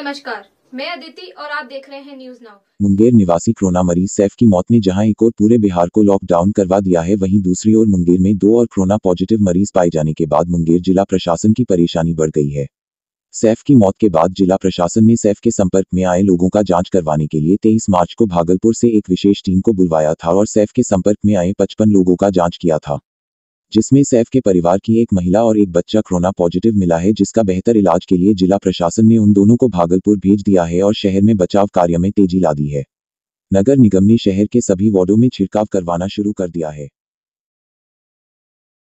नमस्कार मैं अदिति और आप देख रहे हैं न्यूज नाउ मुंगेर निवासी कोरोना मरीज सैफ की मौत ने जहां एक और पूरे बिहार को लॉकडाउन करवा दिया है वहीं दूसरी ओर मुंगेर में दो और कोरोना पॉजिटिव मरीज पाए जाने के बाद मुंगेर जिला प्रशासन की परेशानी बढ़ गई है सैफ की मौत के बाद जिला प्रशासन ने सैफ के संपर्क में आए लोगों का जांच करवाने के लिए 23 मार्च को भागलपुर से एक विशेष टीम को बुलवाया था और सैफ के संपर्क में आए 55 लोगों का जांच किया था जिसमें सैफ के परिवार की एक महिला और एक बच्चा कोरोना पॉजिटिव मिला है जिसका बेहतर इलाज के लिए जिला प्रशासन ने उन दोनों को भागलपुर भेज दिया है और शहर में बचाव कार्य में तेजी ला दी है नगर निगम ने शहर के सभी वार्डो में छिड़काव करवाना शुरू कर दिया है